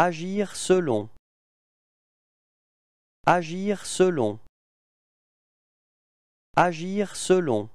Agir selon Agir selon Agir selon